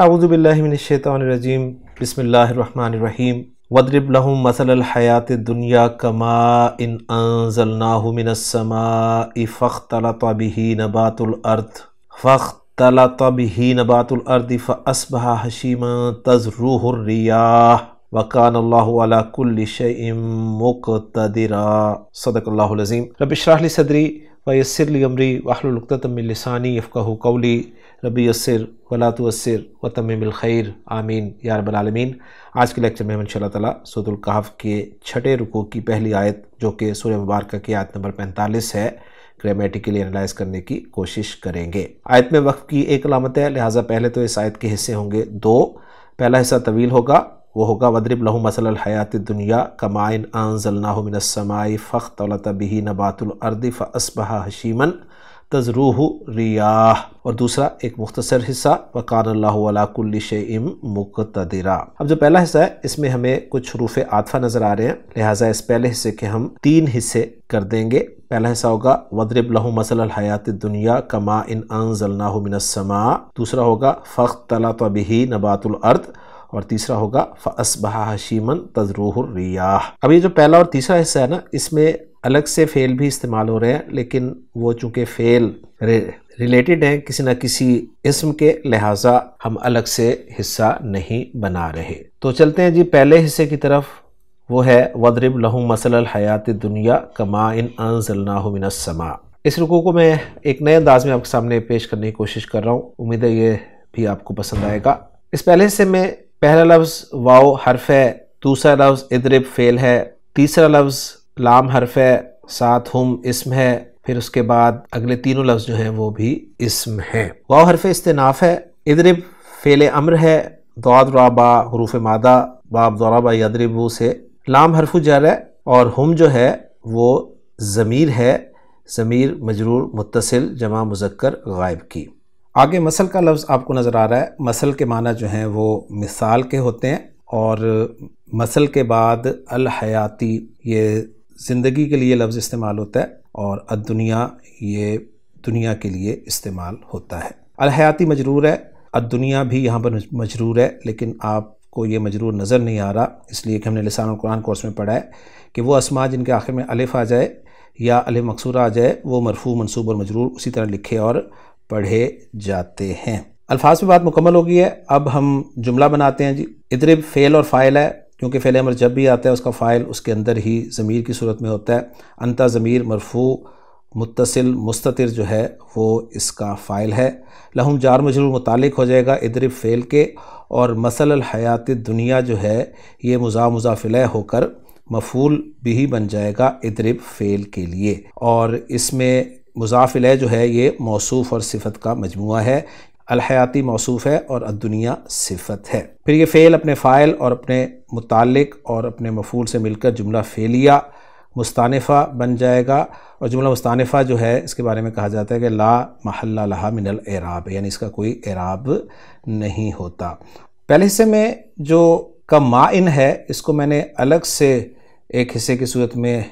أعوذ بالله من الشيطان الرجيم بسم الله الرحمن الرحيم وضرب لهم مثل الحياة الدنيا كما إن أنزلناه من السماء فاختلط به نبات الأرض فاختلط به نبات الأرض فأصبح هشيما تزروه الرياح وكان الله على كل شيء مقتدرا صدق الله العظيم رب اشرح لي صدري ويسر لي أمري وأحلل عقدة من لساني يفقهوا قولي रबी असर वलात असर व तमिल खैर आमीन यारबालमीन आज के लेक्चर में हम इनशा तला सूरतुल के छठे रुको की पहली आयत जो कि सूर्य मुबारक की आयत नंबर पैंतालीस है ग्रामेटिकली एनालाइज करने की कोशिश करेंगे आयत में वक्त की एक अलामत है लिहाजा पहले तो इस आयत के हिस्से होंगे दो पहला हिस्सा तवील होगा वो होगा वदरब लहू मसल हयात दुनिया कमाइन आनजलनामिनसमाई फ़ख्त तबी नबातुलर्द असबहा हशीमन तजरूह रियाह और दूसरा एक मुख्तसर हिस्सा वक़ानल्लाकुल्ल शम मुकतरा अब जो पहला हिस्सा है इसमें हमें कुछ रूफ़ आतफा नज़र आ रहे हैं लिहाजा इस पहले हिस्से के हम तीन हिस्से कर देंगे पहला हिस्सा होगा वदरब लहू मसल हयात दुनिया कमा इन मिनसमा दूसरा होगा फ़ख तला नबातुल अर्थ और तीसरा होगा फ़सबहा हशीमन तजरूह रियाह अब ये जो पहला और तीसरा हिस्सा है ना इसमें अलग से फेल भी इस्तेमाल हो रहे हैं लेकिन वो चूंकि फेल रिलेटेड हैं किसी न किसी इसम के लिहाजा हम अलग से हिस्सा नहीं बना रहे तो चलते हैं जी पहले हिस्से की तरफ वो है वदरब लहू मसल हयात दुनिया कमा इन अनजलनासमा इस रुको को मैं एक नए अंदाज में आपके सामने पेश करने की कोशिश कर रहा हूँ उम्मीद है ये भी आपको पसंद आएगा इस पहले हिस्से में पहला लफ्ज़ वाओ हरफ है दूसरा लफ्ज़ इदरब फेल है तीसरा लफ्ज़ लाम हरफ है साथ हम इसम है फिर उसके बाद अगले तीनों लफ्ज़ जो हैं वो भी इसम हैं वाव हरफ इस्तनाफ़ है इदरब फेल अम्र है दौद राबा हरूफ मादा बाब दौराबा यदरबू से लाम हरफ जर है और हम जो है वो ज़मीर है ज़मीर मजरूर मुतसिल जमा मुजक्कर गायब की आगे मसल का लफ्ज़ आपको नज़र आ रहा है मसल के माना जो हैं वो मिसाल के होते हैं और मसल के बाद हयाती ये ज़िंदगी के लिए लफ्ज़ इस्तेमाल होता है और अद ये दुनिया के लिए इस्तेमाल होता है अलहयाती मजरूर है अद दुनिया भी यहाँ पर मजरूर है लेकिन आपको ये मजरूर नज़र नहीं आ रहा इसलिए कि हमने लसान कुरान कोर्स में पढ़ा है कि वो असमा जिनके आखिर में अलिफ आ जाए या अलिफ मकसूर आ जाए वो मरफू मनसूब और मजरूर उसी तरह लिखे और पढ़े जाते हैं अल्फाज में बात मुकम्मल हो गई है अब हम जुमला बनाते हैं जी इधर फेल और फ़ाइल है क्योंकि फ़ैल अमर जब भी आता है उसका फ़ाइल उसके अंदर ही ज़मीर की सूरत में होता है अंता ज़मीर मरफू मुतसिल मुस्तर जो है वो इसका फ़ाइल है लहुम जार मजरूर मुतल हो जाएगा इदरब फ़ेल के और मसल हयात दुनिया जो है ये मजा मुजाफिल होकर मफूल भी बन जाएगा इधरब फ़ेल के लिए और इसमें मुजाफिल जो है ये मौसू और सिफत का मजमू है अलहयाती मौसूफ़ है और अदुनिया सिफत है फिर ये फ़ेल अपने फ़ाइल और अपने मुतलक और अपने मफूल से मिलकर जुमला फ़ेलिया मुस्तानफ़ा बन जाएगा और जुमला मुस्तानफ़ा जो है इसके बारे में कहा जाता है कि ला महल्ला लहा मिनल एराब यानी इसका कोई एराब नहीं होता पहले हिस्से में जो का माइन है इसको मैंने अलग से एक हिस्से की सूरत में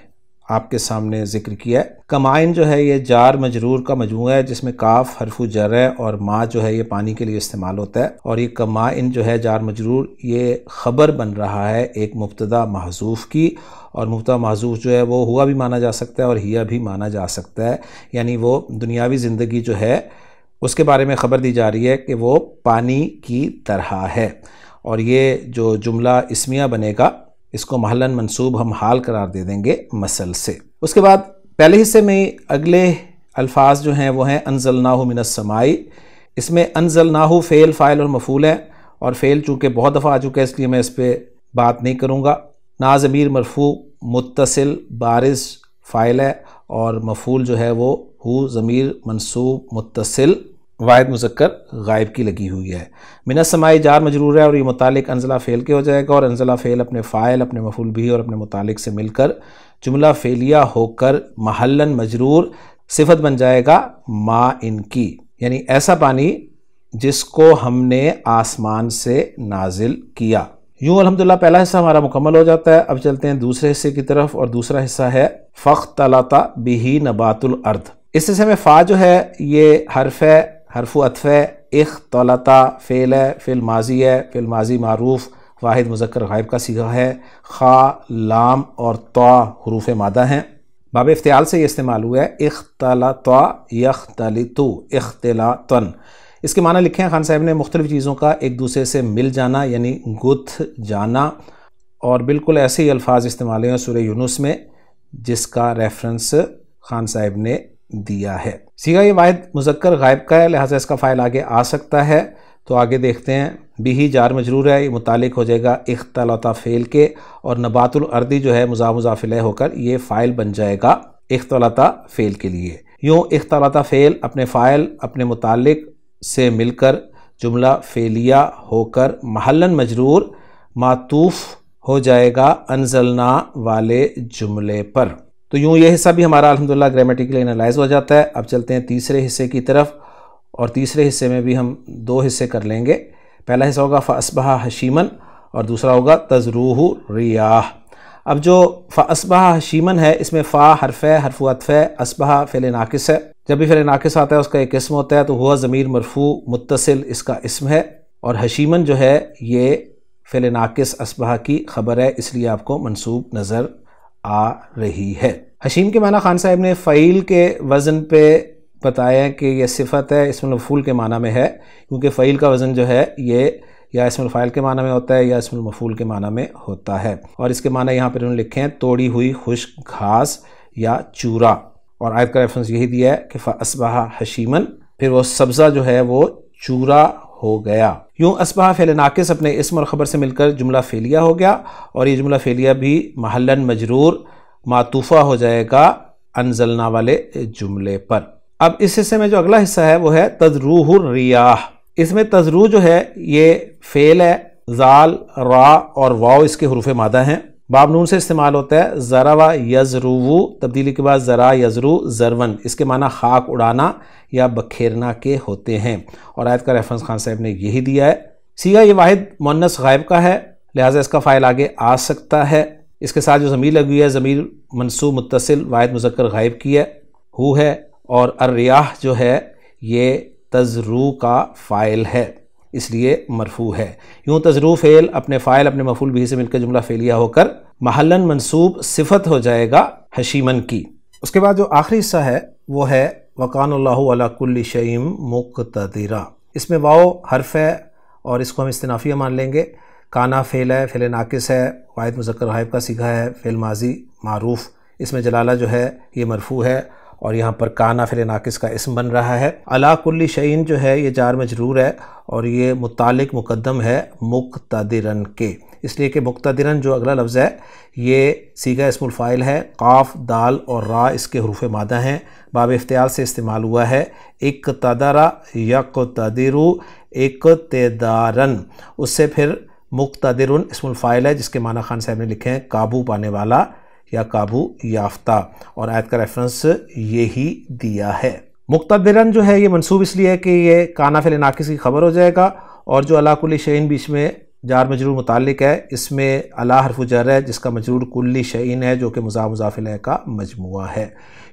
आपके सामने जिक्र किया है कमाइन जो है ये जार मजरूर का मजमू है जिसमें काफ हरफू जर है और माँ जो है ये पानी के लिए इस्तेमाल होता है और ये कमाइन जो है जार मजरूर ये खबर बन रहा है एक मुबतदा महजूफ़ की और मुफ्ता महजूफ जो है वो हुआ भी माना जा सकता है और हिया भी माना जा सकता है यानी वो दुनियावी ज़िंदगी जो है उसके बारे में ख़बर दी जा रही है कि वो पानी की तरह है और ये जो जुमला इसमिया बनेगा इसको महलन मंसूब हम हाल करार दे देंगे मसल से उसके बाद पहले हिस्से में अगले अल्फाज जो हैं वो हैं अनजल नाहू मिनसमाई इसमें अनजल नाहू फ़ेल फ़ाइल और मफूल है और फ़ेल चूँकि बहुत दफ़ा आ चुका है इसलिए मैं इस पर बात नहीं करूँगा नाज अमीर मरफू मुतसिल बारिश फ़ाइल है और मफूल जो है वो हु ज़मीर मनसूब मुतसिल वायद मुजक्कर गायब की लगी हुई है मिना समाई जार मजरूर है और ये मुतालिक अनजला फ़ेल के हो जाएगा और अनजला फ़ेल अपने फ़ाइल अपने मफूल भी और अपने मुतालिक से मिलकर जुमला फेलिया होकर महलन मजरूर सिफत बन जाएगा माँ इनकी यानी ऐसा पानी जिसको हमने आसमान से नाजिल किया यूँ अलहमदिल्ला पहला हिस्सा हमारा मुकम्मल हो जाता है अब चलते हैं दूसरे हिस्से की तरफ और दूसरा हिस्सा है फ़ख्त तलाता बिही नबातुल अर्द इस हिस्से में फ़ा जो है ये हरफ है हरफ अतफ़ इख तोलता फ़ेल है फ़िल माजी है फ़िल माजी मारूफ़ वाहिद मुजक्र गायब का सीखा है खा लाम और तो हरूफ मादा हैं बाब इफ्तियाल से ये इस्तेमाल हुआ है इख़ तला तो यख तलितु इख्तला तन इसके माना लिखे हैं खान साहब ने मुख्तलिफ़ चीज़ों का एक दूसरे से मिल जाना यानी गुथ जाना और बिल्कुल ऐसे ही अल्फाज इस्तेमाल हैं सूर्य यूनुस में जिसका रेफरेंस खान साहब ने दिया है सीगा ये वाद मुजक्कर गायब का है लिहाजा इसका फ़ाइल आगे आ सकता है तो आगे देखते हैं बिही जार मजरूर है ये मुतालिक हो जाएगा इख्तलाता फ़ेल के और नबातुल अर्दी जो है मुजा मुजाफिल होकर ये फ़ाइल बन जाएगा इख्तलाता फ़ेल के लिए यूँ इख्तलाता फ़ेल अपने फ़ाइल अपने मुतालिक से मिलकर जुमला फेलिया होकर महलन मजरूर मातूफ़ हो जाएगा अनजलना वाले जुमले पर तो यूँ ये हिस्सा भी हमारा अलहमदिल्ला ग्रामेटिकली एनालाइज हो जाता है अब चलते हैं तीसरे हिस्से की तरफ और तीसरे हिस्से में भी हम दो हिस्से कर लेंगे पहला हिस्सा होगा फ़ासबहा हशीमन और दूसरा होगा तजरूह रियाह अब जो फ़सबहा हशीमन है इसमें फ़ा हरफ़ हरफ अतफ़ असबहा फ़िल नाकस है जब भी फ़िल नाक़स आता है उसका एक इसम होता है तो हुआ ज़मीर मरफू मुतसिल इसका इसम है और हशीमन जो है ये फ़िल नाकस असबहा की ख़बर है इसलिए आपको मनसूब नज़र आ रही है हशीम के माना खान साहब ने फ़ैल के वज़न पे बताया कि यह सिफत है इसमें मफूल के माना में है क्योंकि फ़ैल का वज़न जो है ये या इसमें फ़ाइल के माना में होता है या इसमें मफूल के माना में होता है और इसके माना यहाँ पर उन्होंने लिखे हैं तोड़ी हुई खुश्क घास या चूरा और आयत का रेफरेंस यही दिया है कि फ़सबाहा हशीमन फिर वो सब्ज़ा जो है वो चूरा हो गया यूँ असबा नाकिस अपने इसम और ख़बर से मिलकर जुमला फ़ेलिया हो गया और ये जुमला फ़ेलिया भी महलन मजरूर मातूफ़ा हो जाएगा अनजलना वाले जुमले पर अब इस हिस्से में जो अगला हिस्सा है वो है तजरूह रियाह इसमें तजरू जो है ये फ़ेल है जाल रा और वाओ इसके हरूफ मादा हैं बाब नून से इस्तेमाल होता है ज़रा व यज़रू तब्दीली के बाद ज़रा यजरू जरवन इसके माना खाक उड़ाना या बखेरना के होते हैं और आयत का रेफरेंस खान साहब ने यही दिया है सीगा ये वाहिद मुन्नस गायब का है लिहाजा इसका फ़ाइल आगे आ सकता है इसके साथ जो ज़मीर लगी हुई है ज़मीर मनसूब मुतसिल वाहिद मुजक्र गायब की है हु है और अर्रियाह जो है ये तजरू का फ़ाइल है इसलिए मरफू है यूँ तजरू तो फ़ेल अपने फ़ाइल अपने मफूल भी से मिलकर जुमला फेलिया होकर महलन मनसूब सिफत हो जाएगा हशीमन की उसके बाद जो आखिरी हिस्सा है वो है वकान अलाकुल्ल शईम मुकतरा इसमें वाओ हर्फ है और इसको हम इस्तनाफिया मान लेंगे काना फ़ेल है फ़ेल नाकिस है वायद मुजक्र हाइब का सीखा है फ़ेल माजी मारूफ़ इसमें जलाला जो है ये मरफू है और यहाँ पर काना फिर नाकिस का इसम बन रहा है अलाकुल्ली शहीन जो है ये जार मजरूर है और ये मुतालिक मुकदम है मुक्तदिरन के इसलिए कि मुक्तदिरन जो अगला लफ्ज़ है ये सीगा इसमुलफ़ाइल है काफ दाल और रा इसके हरूफ मादा हैं बाब इफ्तियाल से इस्तेमाल हुआ है एक तदरा यक तदिरु एक तेदारन उससे फिर मुक्तदिरन इसमुलफ़ाइल है जिसके माना खान साहब ने लिखे हैं काबू पाने वाला या काबू याफ्ता और आयत का रेफरेंस ये ही दिया है मुख्तरन जो है ये मनसूब इसलिए है कि ये काना फिल नाकिस की खबर हो जाएगा और जो अलाकुल शहीन बीच में जार मजरूर मुतक है इसमें अला हरफ जर है जिसका मजरूर कुल्ली शहीन है जो कि मज़ा मुजाफिल का मजमु है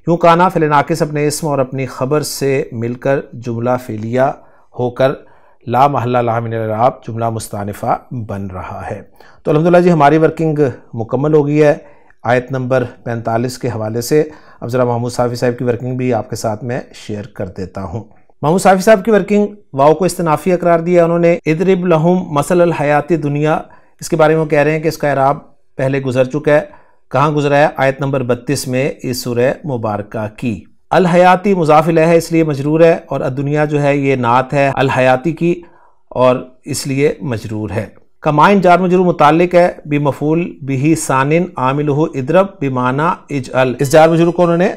यूँ काना फिल नाकिस अपने इसम और अपनी खबर से मिलकर जुमला फेलिया होकर ला महल्ला ला जुमला मुस्तानफ़ा बन रहा है तो अलहमदिल्ला जी हमारी वर्किंग मुकम्मल हो गई है आयत नंबर 45 के हवाले से अब ज़रा महमूद साफ़ी साहब की वर्किंग भी आपके साथ मैं शेयर कर देता हूँ महमूद साफ़ी साहब की वर्किंग वाओ को इस्तनाफिया करार दिया उन्होंने इदरब लहम मसल हयाती दुनिया इसके बारे में वो कह रहे हैं कि इसका इराब पहले गुजर चुका है कहाँ गुजरा है आयत नंबर बत्तीस में इस सुर मुबारक की अलहयाती मुजाफिल है इसलिए मजरूर है और दुनिया जो है ये नात है अलहयाती की और इसलिए मजरूर है कमाइन जार में जरूर मुतक है बी मफूल बिही सानिन आमिल इदरब बिमाना इज अल इस जार में जरूर को उन्होंने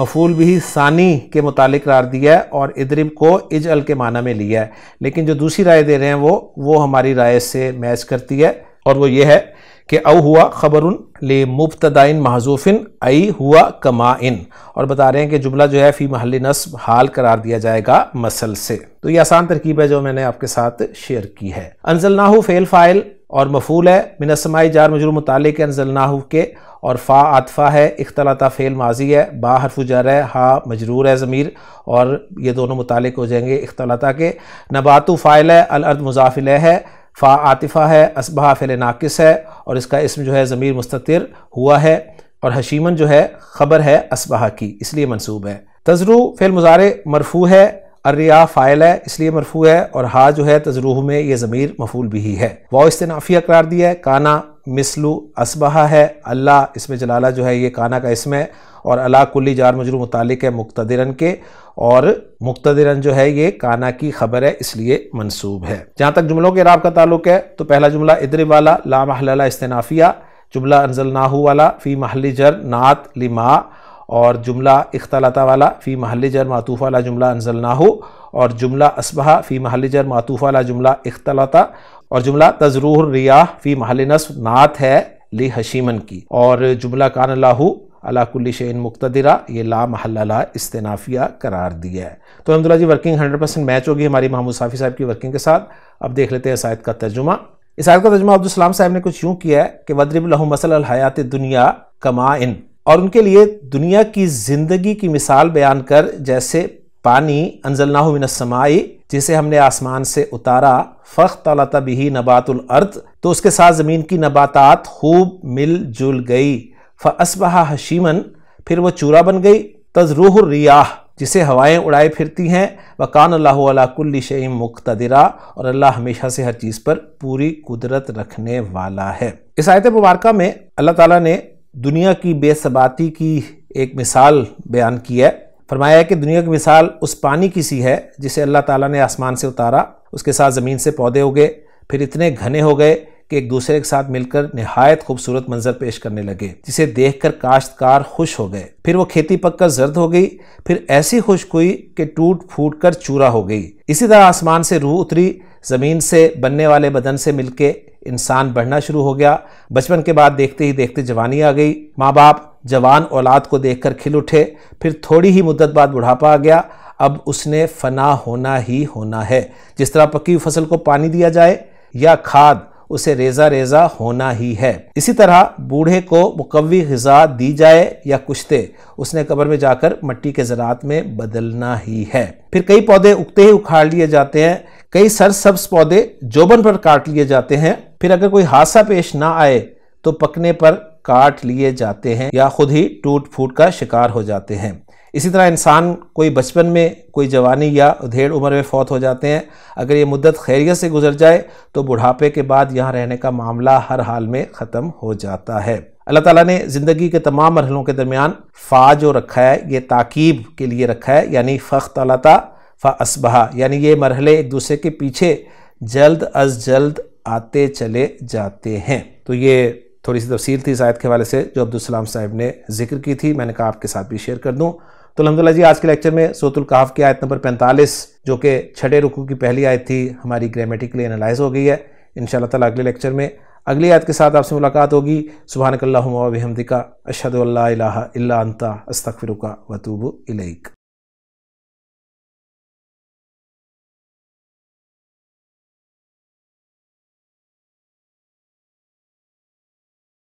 मफूल बिही सानी के मुतालिक करार दिया है और इदरिब को इज अल के माना में लिया है लेकिन जो दूसरी राय दे रहे हैं वो वो हमारी राय से मैच करती है और वो ये है कि अव हुआ खबर ले मुबतदाइन महजूफिन आई हुआ कमा इन और बता रहे हैं कि जुमला जो है फ़ी महल नस्ब हाल करार दिया जाएगा मसल से तो ये आसान तरकीब है जो मैंने आपके साथ शेयर की है अनजलनाहू फेल फाइल और मफूल है मिनसमाई जार मजरू मुताल के अनजलनाहू के और फ़ा आतफ़ा है इख्तलाता फ़ेल माजी है बा हरफ जर है हा मजरूर है ज़मीर और ये दोनों मुतालिक हो जाएंगे इख्तलाता के नबातु फ़ाइल है अलर्द मुजाफिल है फ़ा आतिफ़ा है असबहा फ़िल नाकिस है और इसका इसम जो है ज़मीर मुस्तर हुआ है और हशीमन जो है ख़बर है असबहा की इसलिए मनसूब है तजरू फ़िल मुज़ार मरफू है अर्रिया फाइल है इसलिए मरफू है और हा जो है तजरूह में ये ज़मीर मफूल भी है वाह इस्तेनाफिया करार दिया है काना मिसलू असबहा है अल्लाह इसमें जलाला जो है ये काना का इसमें और अला कुल्ली जार मजरू मतलिक है मुख्तरन के और मुख्तरन जो है ये काना की खबर है इसलिए मनसूब है जहाँ तक जुमलों के राब का ताल्लुक है तो पहला जुमला इदर वाला ला इस्तनाफिया जुमला अनजल नाहू वाला फ़ी महली जर नात लिमा और जुमला इख्तलाता वाला फ़ी महल जर मातूफ़ वाला जुमला ना हो और जुमला असबहा फ़ी महल जर मातूफ़ वाला जुमला इख्तलाता और जुमला तजरूर रिया फ़ी महल नसफ नात है ली हशीमन की और जुमला कान लाहू अलाकुल्ली शेन मुख्तरा ये ला महल्ला इस्तनाफिया करार दिया है तो अलहमदिल्ला जी वर्किंग हंड्रेड परसेंट मैच होगी हमारी महमूद साफ़ी साहब की वर्किंग के साथ अब देख लेते हैं शायद का तर्जुमा इस आयत का तर्जुमा सलाम साहब ने कुछ यूँ किया है कि वदरब लहू मसल हयात दुनिया कमा इन और उनके लिए दुनिया की जिंदगी की मिसाल बयान कर जैसे पानी अनजलनाहु समाई जिसे हमने आसमान से उतारा फ़ख्त तलता बिही नबातुल अर्थ तो उसके साथ ज़मीन की नबातात खूब मिल जुल गई फ़सबहा हशीमन फिर वह चूरा बन गई तजरूह रियाह जिसे हवाएं उड़ाए फिरती हैं वकान अल्लाकुल्ली शम मुख्तरा और अल्लाह हमेशा से हर चीज़ पर पूरी कुदरत रखने वाला है इस आयत मुबारक में अल्लाह ताला ने दुनिया की बेसबाती की एक मिसाल बयान की है फरमाया है कि दुनिया की मिसाल उस पानी की सी है जिसे अल्लाह ताला ने आसमान से उतारा उसके साथ ज़मीन से पौधे हो गए फिर इतने घने हो गए कि एक दूसरे के साथ मिलकर नहायत खूबसूरत मंजर पेश करने लगे जिसे देखकर काश्तकार खुश हो गए फिर वो खेती पककर जर्द हो गई फिर ऐसी खुश हुई कि टूट फूट कर चूरा हो गई इसी तरह आसमान से रूह उतरी ज़मीन से बनने वाले बदन से मिलके इंसान बढ़ना शुरू हो गया बचपन के बाद देखते ही देखते जवानी आ गई माँ बाप जवान औलाद को देखकर खिल उठे फिर थोड़ी ही मुद्दत बाद बुढ़ापा आ गया अब उसने फना होना ही होना है जिस तरह पकी हुई फसल को पानी दिया जाए या खाद उसे रेजा रेजा होना ही है इसी तरह बूढ़े को मुकवी गज़ा दी जाए या कुश्ते उसने कबर में जाकर मट्टी के ज़रात में बदलना ही है फिर कई पौधे उगते ही उखाड़ लिए जाते हैं कई सरसब्स पौधे जोबन पर काट लिए जाते हैं फिर अगर कोई हादसा पेश ना आए तो पकने पर काट लिए जाते हैं या खुद ही टूट फूट का शिकार हो जाते हैं इसी तरह इंसान कोई बचपन में कोई जवानी या उधेड़ उम्र में फौत हो जाते हैं अगर ये मुद्दत खैरियत से गुजर जाए तो बुढ़ापे के बाद यहाँ रहने का मामला हर हाल में ख़त्म हो जाता है अल्लाह ताला ने ज़िंदगी के तमाम मरहलों के दरमियान फ़ा जो रखा है ये ताकीब के लिए रखा है यानी फ़ख तलाता फ़ा असबहा यानी ये मरहले एक दूसरे के पीछे जल्द अज जल्द आते चले जाते हैं तो ये थोड़ी सी तफसील थी इस आयत के हवाले से जो अब्दुलसलाम साहब ने जिक्र की थी मैंने कहा आपके साथ भी शेयर कर दूँ तो अलहमदिल्ला जी आज के लेक्चर में सोतुल काफ की आयत नंबर 45 जो कि छठे रुकू की पहली आयत थी हमारी ग्रामेटिकली एनालाइज हो गई है इन ताला अगले लेक्चर में अगली आयत के साथ आपसे मुलाकात होगी सुबहानकल्ला हमदिका अशद अल्लाह अंता का वतूब इलैक